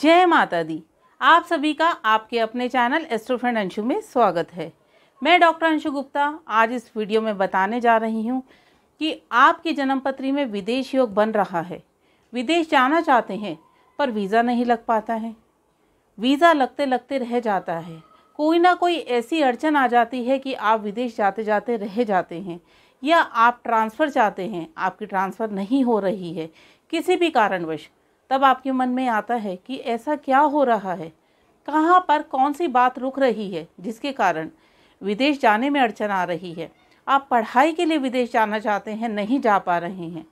जय माता दी आप सभी का आपके अपने चैनल एस्ट्रोफ्रेंड अंशु में स्वागत है मैं डॉक्टर अंशु गुप्ता आज इस वीडियो में बताने जा रही हूँ कि आपकी जन्मपत्री में विदेश योग बन रहा है विदेश जाना चाहते हैं पर वीज़ा नहीं लग पाता है वीज़ा लगते लगते रह जाता है कोई ना कोई ऐसी अड़चन आ जाती है कि आप विदेश जाते जाते रह जाते हैं या आप ट्रांसफ़र चाहते हैं आपकी ट्रांसफ़र नहीं हो रही है किसी भी कारणवश तब आपके मन में आता है कि ऐसा क्या हो रहा है कहाँ पर कौन सी बात रुक रही है जिसके कारण विदेश जाने में अड़चन आ रही है आप पढ़ाई के लिए विदेश जाना चाहते हैं नहीं जा पा रहे हैं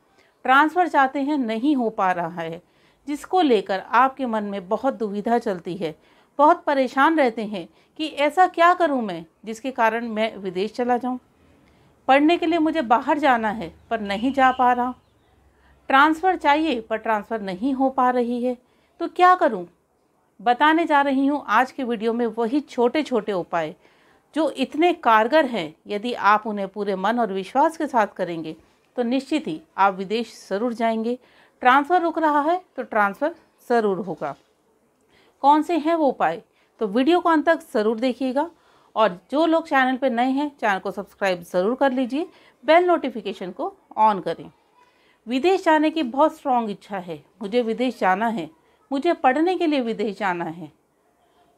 ट्रांसफ़र चाहते हैं नहीं हो पा रहा है जिसको लेकर आपके मन में बहुत दुविधा चलती है बहुत परेशान रहते हैं कि ऐसा क्या करूं मैं जिसके कारण मैं विदेश चला जाऊं पढ़ने के लिए मुझे बाहर जाना है पर नहीं जा पा रहा ट्रांसफ़र चाहिए पर ट्रांसफ़र नहीं हो पा रही है तो क्या करूँ बताने जा रही हूँ आज के वीडियो में वही छोटे छोटे उपाय जो इतने कारगर हैं यदि आप उन्हें पूरे मन और विश्वास के साथ करेंगे तो निश्चित ही आप विदेश ज़रूर जाएंगे ट्रांसफ़र रुक रहा है तो ट्रांसफ़र ज़रूर होगा कौन से हैं वो उपाय तो वीडियो को अंत तक ज़रूर देखिएगा और जो लोग चैनल पर नए हैं चैनल को सब्सक्राइब ज़रूर कर लीजिए बेल नोटिफिकेशन को ऑन करें विदेश जाने की बहुत स्ट्रॉन्ग इच्छा है मुझे विदेश जाना है मुझे पढ़ने के लिए विदेश जाना है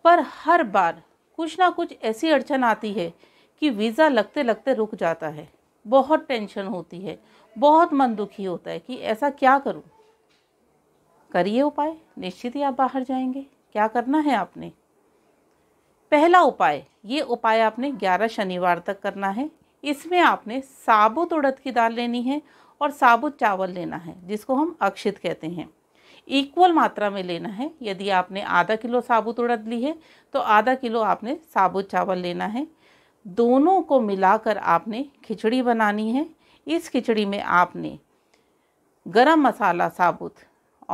पर हर बार कुछ ना कुछ ऐसी अड़चन आती है कि वीज़ा लगते लगते रुक जाता है बहुत टेंशन होती है बहुत मन दुखी होता है कि ऐसा क्या करूं करिए उपाय निश्चित ही आप बाहर जाएंगे क्या करना है आपने पहला उपाय ये उपाय आपने 11 शनिवार तक करना है इसमें आपने साबुत उड़द की दाल लेनी है और साबुत चावल लेना है जिसको हम अक्षित कहते हैं इक्वल मात्रा में लेना है यदि आपने आधा किलो साबुत उड़द ली है तो आधा किलो आपने साबुत चावल लेना है दोनों को मिलाकर आपने खिचड़ी बनानी है इस खिचड़ी में आपने गरम मसाला साबुत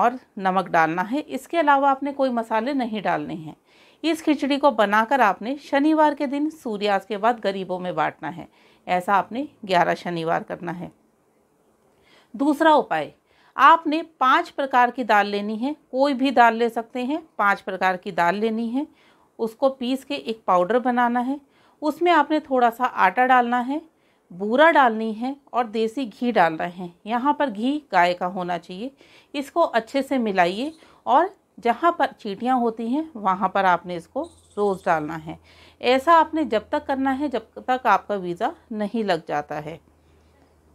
और नमक डालना है इसके अलावा आपने कोई मसाले नहीं डालने हैं इस खिचड़ी को बनाकर आपने शनिवार के दिन सूर्यास्त के बाद गरीबों में बांटना है ऐसा आपने ग्यारह शनिवार करना है दूसरा उपाय आपने पांच प्रकार की दाल लेनी है कोई भी दाल ले सकते हैं पांच प्रकार की दाल लेनी है उसको पीस के एक पाउडर बनाना है उसमें आपने थोड़ा सा आटा डालना है बूरा डालनी है और देसी घी डालना है यहाँ पर घी गाय का होना चाहिए इसको अच्छे से मिलाइए और जहाँ पर चीटियाँ होती हैं वहाँ पर आपने इसको रोज़ डालना है ऐसा आपने जब तक करना है जब तक आपका वीज़ा नहीं लग जाता है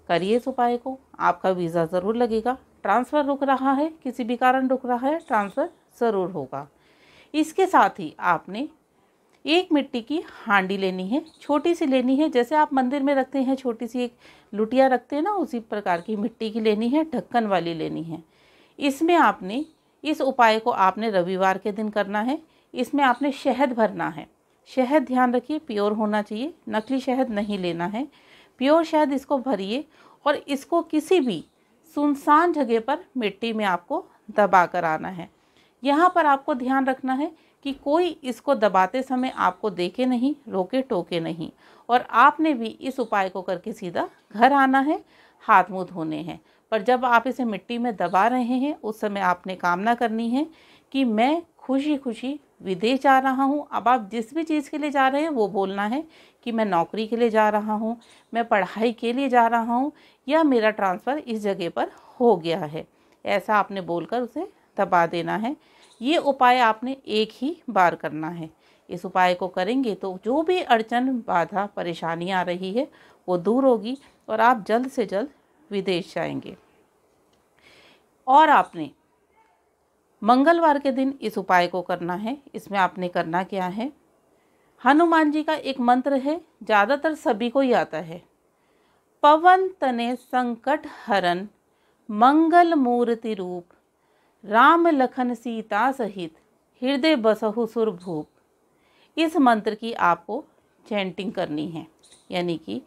करिए इस उपाय को आपका वीज़ा ज़रूर लगेगा ट्रांसफ़र रुक रहा है किसी भी कारण रुक रहा है ट्रांसफ़र ज़रूर होगा इसके साथ ही आपने एक मिट्टी की हांडी लेनी है छोटी सी लेनी है जैसे आप मंदिर में रखते हैं छोटी सी एक लुटिया रखते हैं ना उसी प्रकार की मिट्टी की लेनी है ढक्कन वाली लेनी है इसमें आपने इस उपाय को आपने रविवार के दिन करना है इसमें आपने शहद भरना है शहद ध्यान रखिए प्योर होना चाहिए नकली शहद नहीं लेना है प्योर शहद इसको भरिए और इसको किसी भी सुनसान जगह पर मिट्टी में आपको दबा कर आना है यहाँ पर आपको ध्यान रखना है कि कोई इसको दबाते समय आपको देखे नहीं रोके टोके नहीं और आपने भी इस उपाय को करके सीधा घर आना है हाथ मुँह धोने हैं पर जब आप इसे मिट्टी में दबा रहे हैं उस समय आपने कामना करनी है कि मैं खुशी खुशी विदेश जा रहा हूँ अब आप जिस भी चीज़ के लिए जा रहे हैं वो बोलना है कि मैं नौकरी के लिए जा रहा हूँ मैं पढ़ाई के लिए जा रहा हूँ या मेरा ट्रांसफ़र इस जगह पर हो गया है ऐसा आपने बोलकर उसे दबा देना है ये उपाय आपने एक ही बार करना है इस उपाय को करेंगे तो जो भी अड़चन बाधा परेशानी आ रही है वो दूर होगी और आप जल्द से जल्द विदेश जाएंगे और आपने मंगलवार के दिन इस उपाय को करना है इसमें आपने करना क्या है हनुमान जी का एक मंत्र है ज़्यादातर सभी को ही आता है पवन तने संकट हरण मंगल मूर्ति रूप राम लखन सीता सहित हृदय बसहु सुर भूप इस मंत्र की आपको चैंटिंग करनी है यानी कि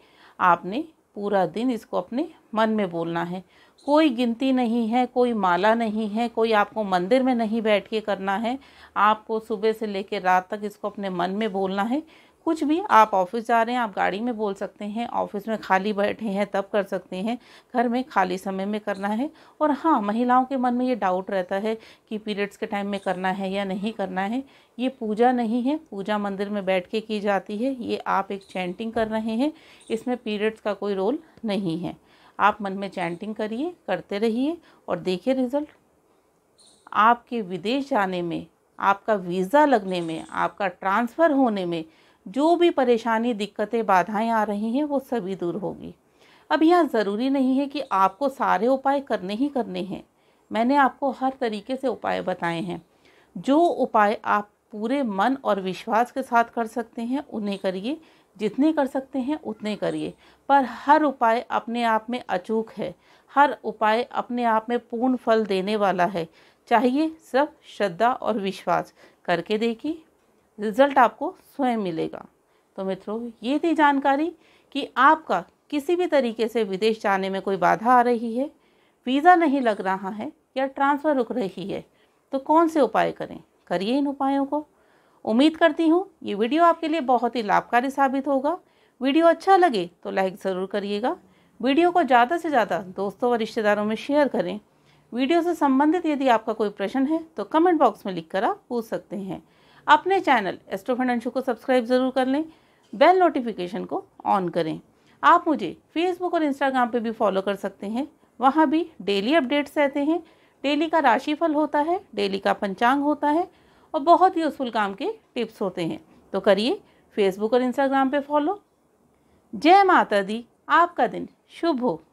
आपने पूरा दिन इसको अपने मन में बोलना है कोई गिनती नहीं है कोई माला नहीं है कोई आपको मंदिर में नहीं बैठ के करना है आपको सुबह से लेकर रात तक इसको अपने मन में बोलना है कुछ भी आप ऑफिस जा रहे हैं आप गाड़ी में बोल सकते हैं ऑफिस में खाली बैठे हैं तब कर सकते हैं घर में खाली समय में करना है और हाँ महिलाओं के मन में ये डाउट रहता है कि पीरियड्स के टाइम में करना है या नहीं करना है ये पूजा नहीं है पूजा मंदिर में बैठ के की जाती है ये आप एक चैंटिंग कर रहे हैं इसमें पीरियड्स का कोई रोल नहीं है आप मन में चैंटिंग करिए करते रहिए और देखिए रिज़ल्ट आपके विदेश जाने में आपका वीज़ा लगने में आपका ट्रांसफ़र होने में जो भी परेशानी दिक्कतें बाधाएं आ रही हैं वो सभी दूर होगी अब यहाँ ज़रूरी नहीं है कि आपको सारे उपाय करने ही करने हैं मैंने आपको हर तरीके से उपाय बताए हैं जो उपाय आप पूरे मन और विश्वास के साथ कर सकते हैं उन्हें करिए जितने कर सकते हैं उतने करिए पर हर उपाय अपने आप में अचूक है हर उपाय अपने आप में पूर्ण फल देने वाला है चाहिए सिर्फ श्रद्धा और विश्वास करके देखिए रिजल्ट आपको स्वयं मिलेगा तो मित्रों ये थी जानकारी कि आपका किसी भी तरीके से विदेश जाने में कोई बाधा आ रही है वीज़ा नहीं लग रहा है या ट्रांसफ़र रुक रही है तो कौन से उपाय करें करिए इन उपायों को उम्मीद करती हूँ ये वीडियो आपके लिए बहुत ही लाभकारी साबित होगा वीडियो अच्छा लगे तो लाइक ज़रूर करिएगा वीडियो को ज़्यादा से ज़्यादा दोस्तों और रिश्तेदारों में शेयर करें वीडियो से संबंधित यदि आपका कोई प्रश्न है तो कमेंट बॉक्स में लिख कर आप पूछ सकते हैं अपने चैनल एस्ट्रोफेंड अंशु को सब्सक्राइब ज़रूर कर लें बेल नोटिफिकेशन को ऑन करें आप मुझे फेसबुक और इंस्टाग्राम पे भी फॉलो कर सकते हैं वहाँ भी डेली अपडेट्स रहते हैं डेली का राशिफल होता है डेली का पंचांग होता है और बहुत ही यूज़फुल काम के टिप्स होते हैं तो करिए फेसबुक और इंस्टाग्राम पे फॉलो जय माता दी आपका दिन शुभ हो